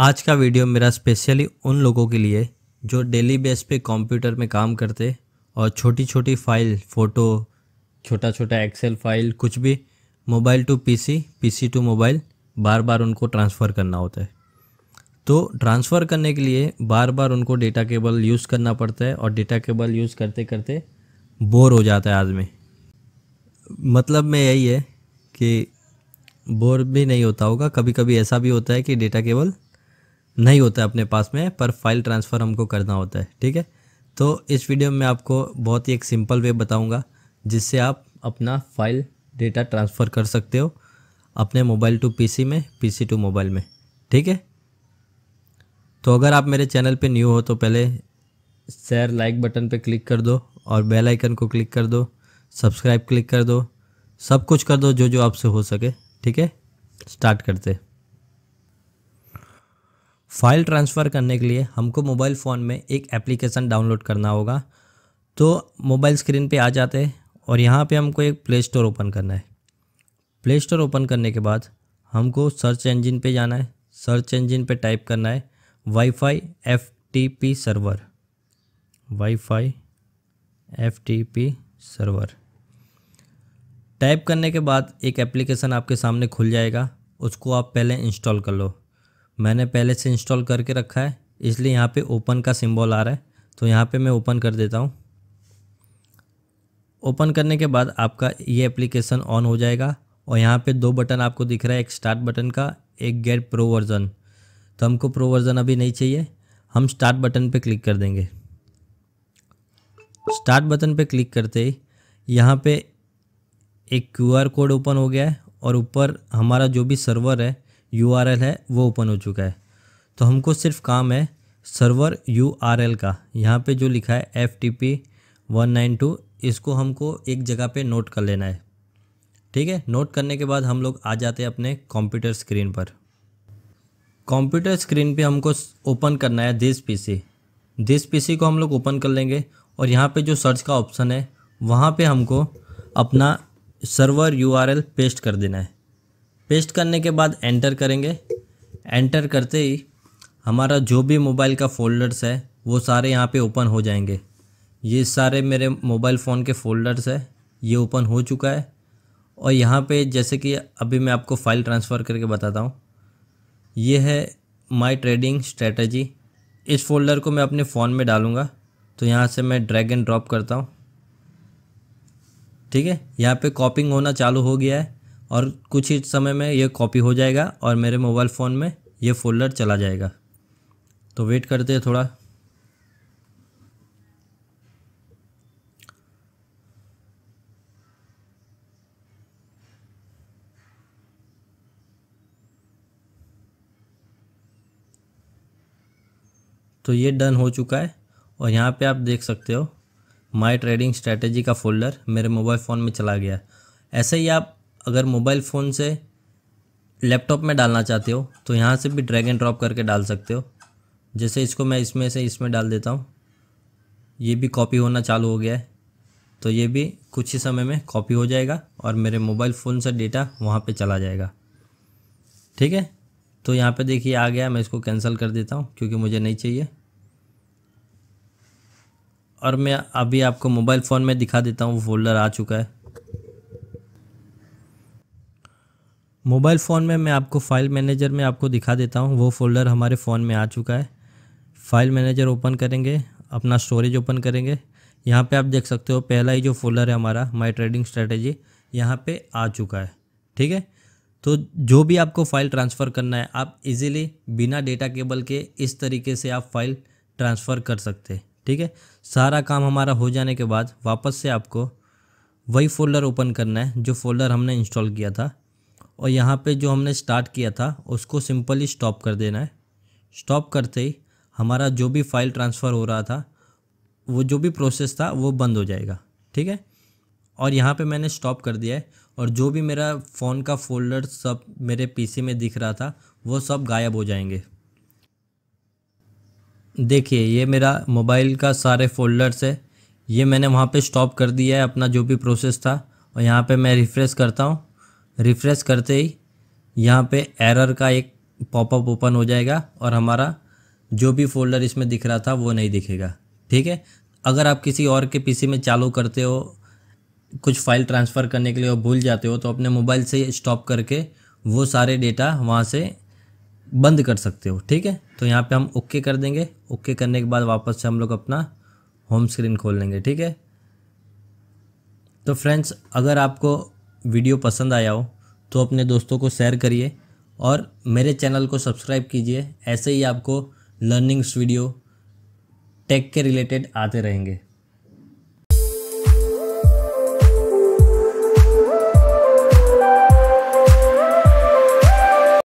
आज का वीडियो मेरा स्पेशली उन लोगों के लिए जो डेली बेस पे कंप्यूटर में काम करते और छोटी छोटी फाइल फ़ोटो छोटा छोटा एक्सेल फाइल कुछ भी mobile to PC PC to mobile बार बार उनको ट्रांसफ़र करना होता है तो ट्रांसफ़र करने के लिए बार बार उनको डेटा केबल यूज़ करना पड़ता है और डेटा केबल यूज़ करते करते बोर हो जाता है आदमी मतलब में यही है कि बोर भी नहीं होता होगा कभी कभी ऐसा भी होता है कि डेटा केबल नहीं होता है अपने पास में पर फाइल ट्रांसफ़र हमको करना होता है ठीक है तो इस वीडियो में आपको बहुत ही एक सिंपल वे बताऊंगा जिससे आप अपना फाइल डेटा ट्रांसफ़र कर सकते हो अपने मोबाइल टू पीसी में पीसी टू मोबाइल में ठीक है तो अगर आप मेरे चैनल पे न्यू हो तो पहले शेयर लाइक बटन पे क्लिक कर दो और बेल आइकन को क्लिक कर दो सब्सक्राइब क्लिक कर दो सब कुछ कर दो जो जो आपसे हो सके ठीक है स्टार्ट करते हैं फाइल ट्रांसफ़र करने के लिए हमको मोबाइल फ़ोन में एक एप्लीकेशन डाउनलोड करना होगा तो मोबाइल स्क्रीन पे आ जाते हैं और यहाँ पे हमको एक प्ले स्टोर ओपन करना है प्ले स्टोर ओपन करने के बाद हमको सर्च इंजन पे जाना है सर्च इंजन पे टाइप करना है WiFi FTP server WiFi FTP server type करने के बाद एक एप्लीकेशन आपके सामने खुल जाएगा उसको आप पहले इंस्टॉल कर लो मैंने पहले से इंस्टॉल करके रखा है इसलिए यहाँ पे ओपन का सिंबल आ रहा है तो यहाँ पे मैं ओपन कर देता हूँ ओपन करने के बाद आपका ये एप्लीकेशन ऑन हो जाएगा और यहाँ पे दो बटन आपको दिख रहा है एक स्टार्ट बटन का एक गेट प्रो वर्ज़न तो हमको प्रो वर्ज़न अभी नहीं चाहिए हम स्टार्ट बटन पर क्लिक कर देंगे स्टार्ट बटन पर क्लिक करते ही यहाँ पर एक क्यू कोड ओपन हो गया है और ऊपर हमारा जो भी सर्वर है यू है वो ओपन हो चुका है तो हमको सिर्फ काम है सर्वर यू का यहाँ पे जो लिखा है F T P one nine two इसको हमको एक जगह पे नोट कर लेना है ठीक है नोट करने के बाद हम लोग आ जाते हैं अपने कंप्यूटर स्क्रीन पर कंप्यूटर स्क्रीन पे हमको ओपन करना है दिस पीसी दिस पीसी को हम लोग ओपन कर लेंगे और यहाँ पे जो सर्च का ऑप्शन है वहाँ पे हमको अपना सर्वर यूआरएल पेस्ट कर देना है पेस्ट करने के बाद एंटर करेंगे एंटर करते ही हमारा जो भी मोबाइल का फ़ोल्डर्स है वो सारे यहाँ पे ओपन हो जाएंगे ये सारे मेरे मोबाइल फ़ोन के फ़ोल्डर्स है ये ओपन हो चुका है और यहाँ पे जैसे कि अभी मैं आपको फ़ाइल ट्रांसफ़र करके बताता हूँ ये है माय ट्रेडिंग स्ट्रेटजी इस फोल्डर को मैं अपने फ़ोन में डालूँगा तो यहाँ से मैं ड्रैग एंड ड्रॉप करता हूँ ठीक है यहाँ पे कॉपिंग होना चालू हो गया है और कुछ ही समय में यह कॉपी हो जाएगा और मेरे मोबाइल फ़ोन में यह फोल्डर चला जाएगा तो वेट करते हैं थोड़ा तो ये डन हो चुका है और यहाँ पे आप देख सकते हो माई ट्रेडिंग स्ट्रेटजी का फोल्डर मेरे मोबाइल फ़ोन में चला गया ऐसे ही आप अगर मोबाइल फ़ोन से लैपटॉप में डालना चाहते हो तो यहाँ से भी ड्रैग एंड ड्रॉप करके डाल सकते हो जैसे इसको मैं इसमें से इसमें डाल देता हूँ ये भी कॉपी होना चालू हो गया है तो ये भी कुछ ही समय में कॉपी हो जाएगा और मेरे मोबाइल फ़ोन से डेटा वहाँ पे चला जाएगा ठीक है तो यहाँ पे देखिए आ गया मैं इसको कैंसिल कर देता हूँ क्योंकि मुझे नहीं चाहिए और मैं अभी आपको मोबाइल फ़ोन में दिखा देता हूँ वो फोल्डर आ चुका है मोबाइल फ़ोन में मैं आपको फ़ाइल मैनेजर में आपको दिखा देता हूँ वो फोल्डर हमारे फ़ोन में आ चुका है फ़ाइल मैनेजर ओपन करेंगे अपना स्टोरेज ओपन करेंगे यहाँ पे आप देख सकते हो पहला ही जो फोल्डर है हमारा माई ट्रेडिंग स्ट्रेटेजी यहाँ पे आ चुका है ठीक है तो जो भी आपको फ़ाइल ट्रांसफ़र करना है आप इजीली बिना डेटा केबल के इस तरीके से आप फ़ाइल ट्रांसफ़र कर सकते हैं ठीक है सारा काम हमारा हो जाने के बाद वापस से आपको वही फोल्डर ओपन करना है जो फोल्डर हमने इंस्टॉल किया था और यहाँ पे जो हमने स्टार्ट किया था उसको सिंपली स्टॉप कर देना है स्टॉप करते ही हमारा जो भी फाइल ट्रांसफ़र हो रहा था वो जो भी प्रोसेस था वो बंद हो जाएगा ठीक है और यहाँ पे मैंने स्टॉप कर दिया है और जो भी मेरा फ़ोन का फोल्डर सब मेरे पी में दिख रहा था वो सब गायब हो जाएंगे देखिए ये मेरा मोबाइल का सारे फोल्डर्स है ये मैंने वहाँ पे स्टॉप कर दिया है अपना जो भी प्रोसेस था और यहाँ पे मैं रिफ़्रेश करता हूँ रिफ़्रेश करते ही यहाँ पे एरर का एक पॉपअप ओपन हो जाएगा और हमारा जो भी फोल्डर इसमें दिख रहा था वो नहीं दिखेगा ठीक है अगर आप किसी और के पीसी में चालू करते हो कुछ फाइल ट्रांसफ़र करने के लिए और भूल जाते हो तो अपने मोबाइल से स्टॉप करके वो सारे डेटा वहाँ से बंद कर सकते हो ठीक है तो यहाँ पे हम ओके कर देंगे ओके करने के बाद वापस से हम लोग अपना होम स्क्रीन खोल लेंगे ठीक है तो फ्रेंड्स अगर आपको वीडियो पसंद आया हो तो अपने दोस्तों को शेयर करिए और मेरे चैनल को सब्सक्राइब कीजिए ऐसे ही आपको लर्निंग्स वीडियो टेक के रिलेटेड आते रहेंगे